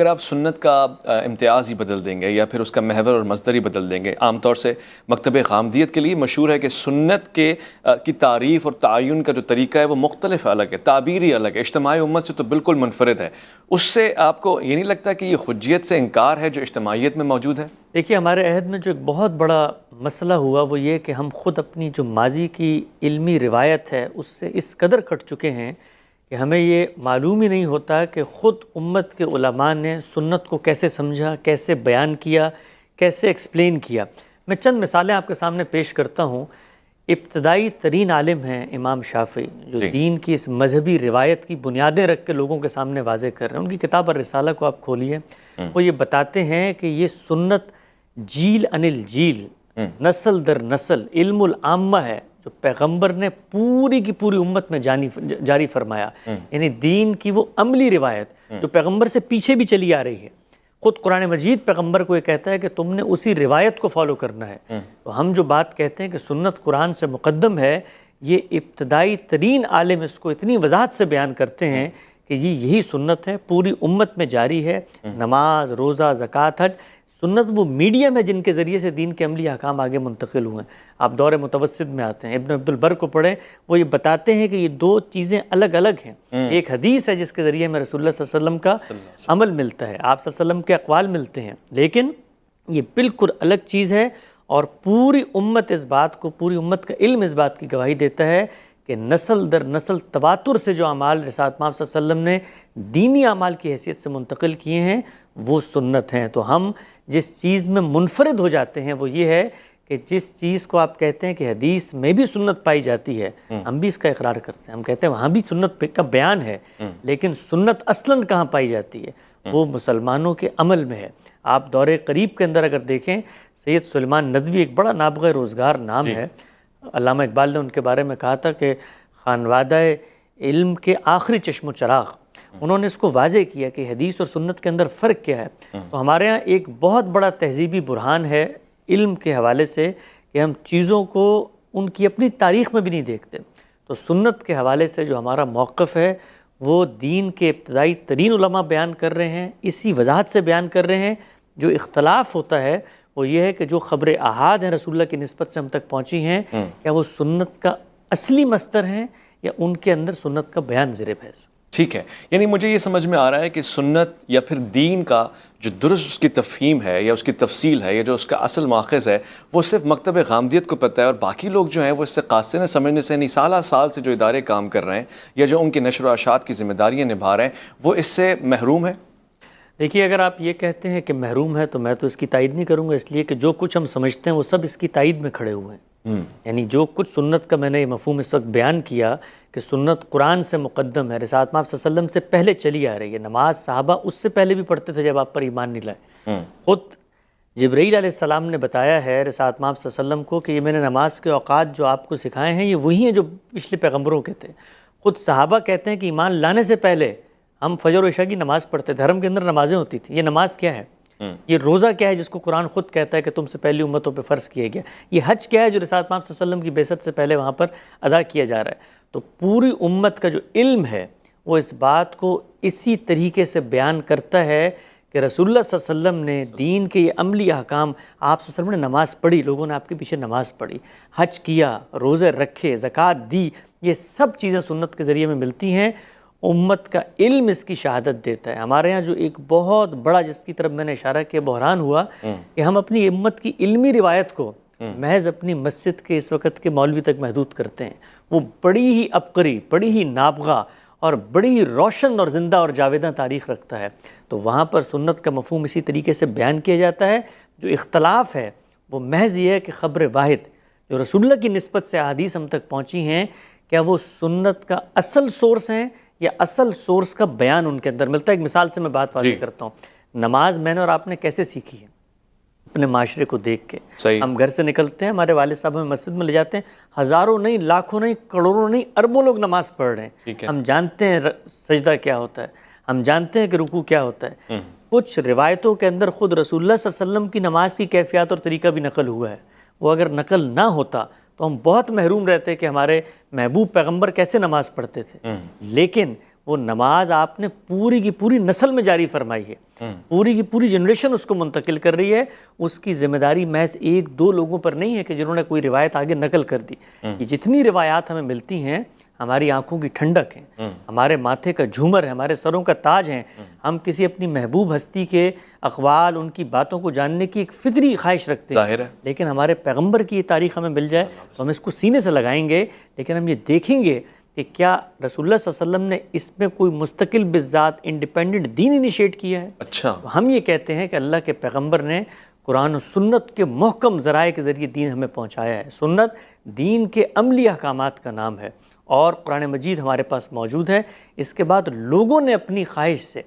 अगर आप सुन्नत का इम्तियाज़ ही बदल देंगे या फिर उसका महवर और मजदर ही बदल देंगे आमतौर से मकतब खामदियत के लिए मशहूर है कि सुन्नत के आ, की तारीफ़ और तयन का जो तरीका है वो मुख्तलिफ अलग है ताबीर ही अलग है इज्तमी उम्मत से तो बिल्कुल मुनफरद है उससे आपको ये नहीं लगता कि ये हजत से इनकार है जो इज्तमीत में मौजूद है देखिए हमारे अहद में जो एक बहुत बड़ा मसला हुआ वो ये कि हम ख़ुद अपनी जो माजी की इलमी रिवायत है उससे इस कदर कट चुके हैं कि हमें ये मालूम ही नहीं होता कि ख़ुद उम्मत के उलमा ने सुन्नत को कैसे समझा कैसे बयान किया कैसे एक्सप्लेन किया मैं चंद मिसालें आपके सामने पेश करता हूँ इब्तदाई तरीन आलिम हैं इमाम शाफी जो दीन की इस मजहबी रिवायत की बुनियादें रख के लोगों के सामने वाजे कर रहे हैं उनकी किताब और रिसाला को आप खोलिए हम्म। वो ये बताते हैं कि ये सुन्नत जील अनिल जील हम्म। नस्ल दर नस्ल इल्मुल है जो पैगंबर ने पूरी की पूरी उम्मत में जानी जारी फरमाया हम्म। यानी दीन की वो अमली रिवायत हम्म। जो पैगंबर से पीछे भी चली आ रही है ख़ुद कुरान मजीद पैगम्बर को ये कहता है कि तुमने उसी रिवायत को फॉलो करना है हम्म। तो हम जो बात कहते हैं कि सुन्नत कुरान से मुकदम है ये इब्तदाई तरीन आलम इसको इतनी वजाहत से बयान करते हैं कि ये यही सुन्नत है पूरी उम्मत में जारी है नमाज रोज़ा ज़क़ात हज सुन्नत वो मीडियम है जिनके ज़रिए से दीन के अमली हकाम आगे मुंतकिल हुए हैं आप दौरे मुतवसद में आते हैं इबन अब्दुलबर को पढ़ें वो ये बताते हैं कि ये दो चीज़ें अलग अलग हैं हम्म। एक हदीस है जिसके ज़रिए हमें रसोल्ला वसम का अमल मिलता है आप वसम के अकवाल मिलते हैं लेकिन ये बिल्कुल अलग चीज़ है और पूरी उम्मत इस बात को पूरी उम्मत का इल्म इस बात की गवाही देता है कि नस्ल दर नस्ल तवातुर से जो अमाल रसात माम ने दीनी अमाल की हैसियत से मुंतकिल किए हैं वो सुन्नत हैं तो हम जिस चीज़ में मुनफरद हो जाते हैं वो ये है कि जिस चीज़ को आप कहते हैं कि हदीस में भी सुन्नत पाई जाती है हम्म। हम भी इसका इकरार करते हैं हम कहते हैं वहाँ भी सुन्नत का बयान है हम्म। लेकिन सुन्नत असलन कहाँ पाई जाती है हम्म। वो मुसलमानों के अमल में है आप दौरे करीब के अंदर अगर देखें सैयद सलमान नदवी एक बड़ा नाबग रोज़गार नाम है अलामा इकबाल ने उनके बारे में कहा था कि खानवादा इल्म के आखिरी चश्म चराग हम्म। उन्होंने इसको वाजे किया कि हदीस और सुन्नत के अंदर फ़र्क क्या है हम्म। तो हमारे यहाँ एक बहुत बड़ा तहजीबी बुरहान है इल्म के हवाले से कि हम चीज़ों को उनकी अपनी तारीख में भी नहीं देखते तो सुन्नत के हवाले से जो हमारा मौक़ है वो दीन के इब्तदाई तरीन बयान कर रहे हैं इसी वजाहत से बयान कर रहे हैं जो इख्तलाफ होता है वो ये है कि जो ख़बर अहाद हैं रसुल्ला की नस्बत से हम तक पहुँची हैं हम्म। क्या वो सुन्नत का असली मस्तर हैं या उनके अंदर सुन्नत का बयान ज़र भैस ठीक है यानी मुझे ये समझ में आ रहा है कि सुन्नत या फिर दीन का जो दुरुस्त उसकी तफहीम है या उसकी तफसील है या जो उसका असल माखज़ है वो सिर्फ मकतब गामदियत को पता है और बाकी लोग जो हैं वो इससे कास्ते न समझने से नहीं साल साल से जो इदारे काम कर रहे हैं या जो उनके नशर अशात की जिम्मेदारियाँ निभा रहे हैं वो इससे महरूम है देखिए अगर आप ये कहते हैं कि महरूम है तो मैं तो इसकी तायद नहीं करूँगा इसलिए कि जो कुछ हम समझते हैं वो सब इसकी तायद में खड़े हुए हैं हम्म। यानी जो कुछ सुन्नत का मैंने मफहम इस वक्त बयान किया कि सुन्नत कुरान से मुकदम है रसात आप से पहले चली आ रही है नमाज साहबा उससे पहले भी पढ़ते थे जब आप पर ईमान नहीं लाए हम्म। खुद जब्रील सलाम ने बताया है रसात आप को कि ये मैंने नमाज के अवात जो आपको सिखाए हैं ये वही हैं जो पिछले पैगम्बरों के थे खुद साहबा कहते हैं कि ईमान लाने से पहले हम फजर वशा की नमाज़ पढ़ते धर्म के अंदर नमाज़ें होती थी ये नमाज़ क्या है हम्म। ये रोज़ा क्या है जिसको कुरान खुद कहता है कि तुमसे पहली उम्मतों पर फ़र्ज़ किया गया ये हज क्या है जो रिसात पाम वसल्लम की बेसत से पहले वहाँ पर अदा किया जा रहा है तो पूरी उम्मत का जो इल्म है वो इस बात को इसी तरीके से बयान करता है कि रसोल्ला वसम ने दीन के ये अमली अहकाम आप ने नमाज़ पढ़ी लोगों ने आपके पीछे नमाज़ पढ़ी हज किया रोज़े रखे ज़क़़त दी ये सब चीज़ें सुन्नत के ज़रिए में मिलती हैं उम्मत का इल्म इसकी शहादत देता है हमारे यहाँ जो एक बहुत बड़ा जिसकी तरफ मैंने इशारा किया बहरान हुआ हम्म। कि हम अपनी उम्मत की इल्मी रिवायत को हम्म। महज अपनी मस्जिद के इस वक्त के मौलवी तक महदूद करते हैं वो बड़ी ही अपकरी बड़ी ही नाबगा और बड़ी ही रोशन और ज़िंदा और जावेदा तारीख रखता है तो वहाँ पर सुन्नत का मफहम इसी तरीके से बयान किया जाता है जो इख्तलाफ है वो महज ये है कि ख़बर वाहिद जो रसुल्ला की नस्बत से अदीस हम तक पहुँची हैं क्या वो सुन्नत का असल सोर्स हैं या असल सोर्स का बयान उनके अंदर मिलता है एक मिसाल से मैं बात वाजी करता हूँ नमाज मैंने और आपने कैसे सीखी है अपने माशरे को देख के हम घर से निकलते हैं हमारे वाले साहब हमें मस्जिद में ले जाते हैं हज़ारों नहीं लाखों नहीं करोड़ों नहीं अरबों लोग नमाज पढ़ रहे हैं हम जानते हैं सजदा क्या होता है हम जानते हैं कि रुकू क्या होता है हम्म। कुछ रिवायतों के अंदर खुद रसूल वसल्लम की नमाज की कैफियत और तरीका भी नकल हुआ है वो अगर नकल ना होता तो हम बहुत महरूम रहते कि हमारे महबूब पैगम्बर कैसे नमाज़ पढ़ते थे हम्म। लेकिन वो नमाज आपने पूरी की पूरी नस्ल में जारी फरमाई है हम्म। पूरी की पूरी जनरेशन उसको मुंतकिल कर रही है उसकी जिम्मेदारी महज एक दो लोगों पर नहीं है कि जिन्होंने कोई रिवायत आगे नकल कर दी हम्म। ये जितनी रिवायात हमें मिलती हैं हमारी आंखों की ठंडक है हम्म। हमारे माथे का झूमर है हमारे सरों का ताज है हम्म। हम किसी अपनी महबूब हस्ती के अखबाल उनकी बातों को जानने की एक फितरी ख्वाहिश रखते हैं लेकिन हमारे पैगम्बर की ये तारीख हमें मिल जाए तो हम इसको सीने से लगाएंगे लेकिन हम ये देखेंगे कि क्या रसुल्ला वसम ने इसमें कोई मुस्तकिल बिजात इंडिपेंडेंट दीन इनिशिएट किया है अच्छा तो हम ये कहते हैं कि अल्लाह के पैगम्बर ने कुरान और सुन्नत के मोहकम ज़राए के ज़रिए दीन हमें पहुँचाया है सुन्नत दीन के अमली अहकाम का नाम है और कुरान मजीद हमारे पास मौजूद है इसके बाद लोगों ने अपनी ख्वाहिश से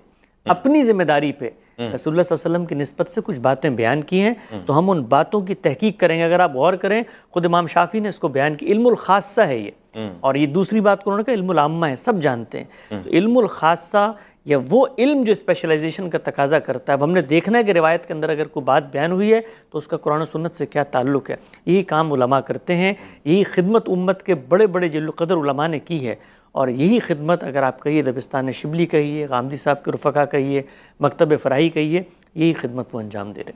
अपनी जिम्मेदारी पे हम्म। रसोल्ला वसलम की नस्बत से कुछ बातें बयान की हैं हम्म। तो हम उन बातों की तहकीक करेंगे अगर आप गौर करें खुद इमाम शाफी ने इसको बयान किया इल्मा है ये हम्म। और ये दूसरी बात को उन्होंने कहा इल्मुलामा है सब जानते हैं तो इल्मुलखासा या वो इल्म जो स्पेशलाइजेशन का तकाजा करता है अब हमने देखना है कि रिवायत के अंदर अगर कोई बात बयान हुई है तो उसका कुरान सुन्नत से क्या ताल्लुक़ है यही काम उलमा करते हैं यही खिदमत उम्मत के बड़े बड़े कदर उलमा ने की है और यही खिदमत अगर आप कहिए दबिस्तान शिबली कहिए गांधी साहब के रफ़ा कहिए मकतब फ़राही कहिए यही खिदमत वो अंजाम दे रहे